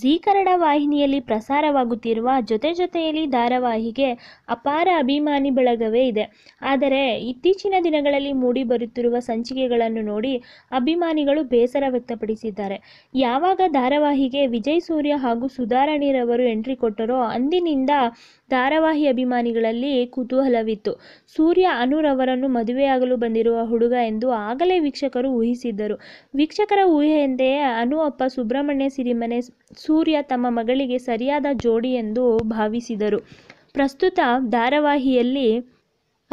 ಜೀ ಕನ್ನಡ ವಾಹಿನಿಯಲ್ಲಿ ಪ್ರಸಾರವಾಗುತ್ತಿರುವ ಜೊತೆ ಜೊತೆಯಲ್ಲಿ ಧಾರಾವಾಹಿಗೆ ಅಪಾರ ಅಭಿಮಾನಿ ಬಳಗವೇ ಇದೆ ಆದರೆ ಇತ್ತೀಚಿನ ದಿನಗಳಲ್ಲಿ ಮೂಡಿ ಬರುತ್ತಿರುವ ಸಂಚಿಕೆಗಳನ್ನು ನೋಡಿ ಅಭಿಮಾನಿಗಳು ಬೇಸರ ವ್ಯಕ್ತಪಡಿಸಿದ್ದಾರೆ ಯಾವಾಗ ಧಾರಾವಾಹಿಗೆ ವಿಜಯ್ ಸೂರ್ಯ ಹಾಗೂ ಸುಧಾರಾಣಿರವರು ಎಂಟ್ರಿ ಕೊಟ್ಟರೋ ಅಂದಿನಿಂದ ಧಾರಾವಾಹಿ ಅಭಿಮಾನಿಗಳಲ್ಲಿ ಕುತೂಹಲವಿತ್ತು ಸೂರ್ಯ ಅನುರವರನ್ನು ಮದುವೆಯಾಗಲು ಬಂದಿರುವ ಹುಡುಗ ಎಂದು ಆಗಲೇ ವೀಕ್ಷಕರು ಊಹಿಸಿದ್ದರು ವೀಕ್ಷಕರ ಊಹೆಯಂತೆಯೇ ಅನು ಅಪ್ಪ ಸುಬ್ರಹ್ಮಣ್ಯ ಸಿರಿಮನೆ ಸೂರ್ಯ ತಮ್ಮ ಮಗಳಿಗೆ ಸರಿಯಾದ ಜೋಡಿ ಎಂದು ಭಾವಿಸಿದರು ಪ್ರಸ್ತುತ ಧಾರಾವಾಹಿಯಲ್ಲಿ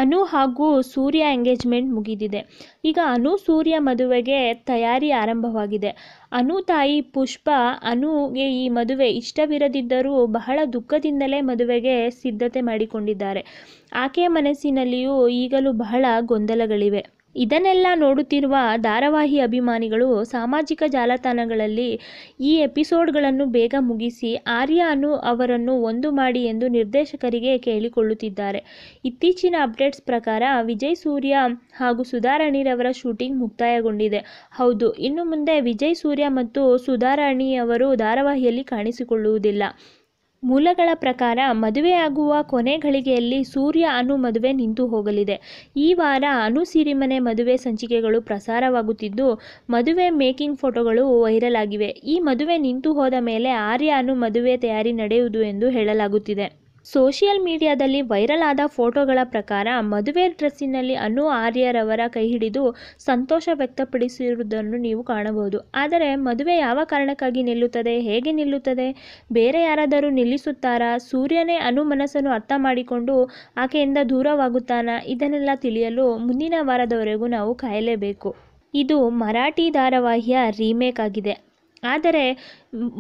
ಅನು ಹಾಗೂ ಸೂರ್ಯ ಎಂಗೇಜ್ಮೆಂಟ್ ಮುಗಿದಿದೆ ಈಗ ಅನು ಸೂರ್ಯ ಮದುವೆಗೆ ತಯಾರಿ ಆರಂಭವಾಗಿದೆ ಅನು ತಾಯಿ ಪುಷ್ಪ ಅನುಗೆ ಈ ಮದುವೆ ಇಷ್ಟವಿರದಿದ್ದರೂ ಬಹಳ ದುಃಖದಿಂದಲೇ ಮದುವೆಗೆ ಸಿದ್ಧತೆ ಮಾಡಿಕೊಂಡಿದ್ದಾರೆ ಆಕೆಯ ಮನಸ್ಸಿನಲ್ಲಿಯೂ ಈಗಲೂ ಬಹಳ ಗೊಂದಲಗಳಿವೆ ಇದನ್ನೆಲ್ಲ ನೋಡುತ್ತಿರುವ ಧಾರಾವಾಹಿ ಅಭಿಮಾನಿಗಳು ಸಾಮಾಜಿಕ ಜಾಲತಾಣಗಳಲ್ಲಿ ಈ ಎಪಿಸೋಡ್ಗಳನ್ನು ಬೇಗ ಮುಗಿಸಿ ಆರ್ಯ ಅನು ಅವರನ್ನು ಒಂದು ಮಾಡಿ ಎಂದು ನಿರ್ದೇಶಕರಿಗೆ ಕೇಳಿಕೊಳ್ಳುತ್ತಿದ್ದಾರೆ ಇತ್ತೀಚಿನ ಅಪ್ಡೇಟ್ಸ್ ಪ್ರಕಾರ ವಿಜಯ್ ಸೂರ್ಯ ಹಾಗೂ ಸುಧಾರಾಣಿರವರ ಶೂಟಿಂಗ್ ಮುಕ್ತಾಯಗೊಂಡಿದೆ ಹೌದು ಇನ್ನು ಮುಂದೆ ವಿಜಯ್ ಸೂರ್ಯ ಮತ್ತು ಸುಧಾರಾಣಿ ಅವರು ಧಾರಾವಾಹಿಯಲ್ಲಿ ಕಾಣಿಸಿಕೊಳ್ಳುವುದಿಲ್ಲ ಮೂಲಗಳ ಪ್ರಕಾರ ಮದುವೆಯಾಗುವ ಕೊನೆ ಗಳಿಗೆಯಲ್ಲಿ ಸೂರ್ಯ ಅನು ಮದುವೆ ನಿಂತು ಹೋಗಲಿದೆ ಈ ವಾರ ಅನು ಸಿರಿಮನೆ ಮದುವೆ ಸಂಚಿಕೆಗಳು ಪ್ರಸಾರವಾಗುತ್ತಿದ್ದು ಮದುವೆ ಮೇಕಿಂಗ್ ಫೋಟೋಗಳು ವೈರಲ್ ಆಗಿವೆ ಈ ಮದುವೆ ನಿಂತು ಹೋದ ಮೇಲೆ ಆರ್ಯ ಅನು ಮದುವೆ ತಯಾರಿ ನಡೆಯುವುದು ಎಂದು ಹೇಳಲಾಗುತ್ತಿದೆ ಸೋಷಿಯಲ್ ಮೀಡಿಯಾದಲ್ಲಿ ವೈರಲ್ ಆದ ಫೋಟೋಗಳ ಪ್ರಕಾರ ಮದುವೆ ಡ್ರೆಸ್ಸಿನಲ್ಲಿ ಅನು ಆರ್ಯರವರ ಕೈ ಹಿಡಿದು ಸಂತೋಷ ವ್ಯಕ್ತಪಡಿಸಿರುವುದನ್ನು ನೀವು ಕಾಣಬಹುದು ಆದರೆ ಮದುವೆ ಯಾವ ಕಾರಣಕ್ಕಾಗಿ ನಿಲ್ಲುತ್ತದೆ ಹೇಗೆ ನಿಲ್ಲುತ್ತದೆ ಬೇರೆ ಯಾರಾದರೂ ನಿಲ್ಲಿಸುತ್ತಾರಾ ಸೂರ್ಯನೇ ಅನು ಮನಸ್ಸನ್ನು ಅರ್ಥ ಮಾಡಿಕೊಂಡು ಆಕೆಯಿಂದ ದೂರವಾಗುತ್ತಾನಾ ಇದನ್ನೆಲ್ಲ ತಿಳಿಯಲು ಮುಂದಿನ ವಾರದವರೆಗೂ ನಾವು ಕಾಯಲೇಬೇಕು ಇದು ಮರಾಠಿ ಧಾರಾವಾಹಿಯ ರೀಮೇಕ್ ಆಗಿದೆ ಆದರೆ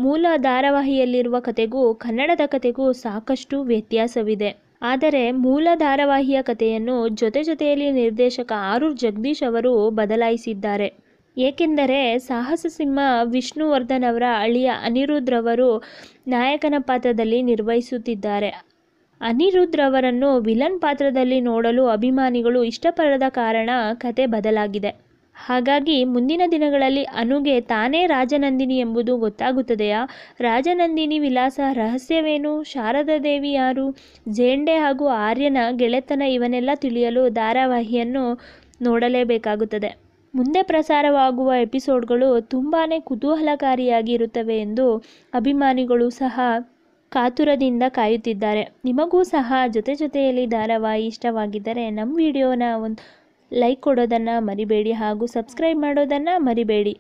ಮೂಲ ಧಾರಾವಾಹಿಯಲ್ಲಿರುವ ಕತೆಗೂ ಕನ್ನಡದ ಕತೆಗೂ ಸಾಕಷ್ಟು ವ್ಯತ್ಯಾಸವಿದೆ ಆದರೆ ಮೂಲ ಧಾರಾವಾಹಿಯ ಕಥೆಯನ್ನು ಜೊತೆ ಜೊತೆಯಲ್ಲಿ ನಿರ್ದೇಶಕ ಆರೂರ್ ಜಗದೀಶ್ ಅವರು ಬದಲಾಯಿಸಿದ್ದಾರೆ ಏಕೆಂದರೆ ಸಾಹಸ ಸಿಂಹ ವಿಷ್ಣುವರ್ಧನ್ ಅವರ ಅಳಿಯ ಅನಿರುದ್ರ ಅವರು ನಾಯಕನ ಪಾತ್ರದಲ್ಲಿ ನಿರ್ವಹಿಸುತ್ತಿದ್ದಾರೆ ಅನಿರುದ್ಧ್ರವರನ್ನು ವಿಲನ್ ಪಾತ್ರದಲ್ಲಿ ನೋಡಲು ಅಭಿಮಾನಿಗಳು ಇಷ್ಟಪಡದ ಕಾರಣ ಕತೆ ಬದಲಾಗಿದೆ ಹಾಗಾಗಿ ಮುಂದಿನ ದಿನಗಳಲ್ಲಿ ಅನುಗೆ ತಾನೇ ರಾಜನಂದಿನಿ ಎಂಬುದು ಗೊತ್ತಾಗುತ್ತದೆಯಾ ರಾಜನಂದಿನಿ ವಿಲಾಸ ರಹಸ್ಯವೇನು ಶಾರದಾ ದೇವಿ ಯಾರು ಜೇಂಡೆ ಹಾಗೂ ಆರ್ಯನ ಗೆಳೆತನ ಇವನ್ನೆಲ್ಲ ತಿಳಿಯಲು ಧಾರಾವಾಹಿಯನ್ನು ನೋಡಲೇಬೇಕಾಗುತ್ತದೆ ಮುಂದೆ ಪ್ರಸಾರವಾಗುವ ಎಪಿಸೋಡ್ಗಳು ತುಂಬಾ ಕುತೂಹಲಕಾರಿಯಾಗಿರುತ್ತವೆ ಎಂದು ಅಭಿಮಾನಿಗಳು ಸಹ ಕಾತುರದಿಂದ ಕಾಯುತ್ತಿದ್ದಾರೆ ನಿಮಗೂ ಸಹ ಜೊತೆ ಜೊತೆಯಲ್ಲಿ ಧಾರಾವಾಹಿ ಇಷ್ಟವಾಗಿದ್ದರೆ ನಮ್ಮ ವಿಡಿಯೋನ ಒಂದು ಲೈಕ್ ಕೊಡೋದನ್ನ ಮರಿಬೇಡಿ ಹಾಗೂ ಸಬ್ಸ್ಕ್ರೈಬ್ ಮಾಡೋದನ್ನು ಮರಿಬೇಡಿ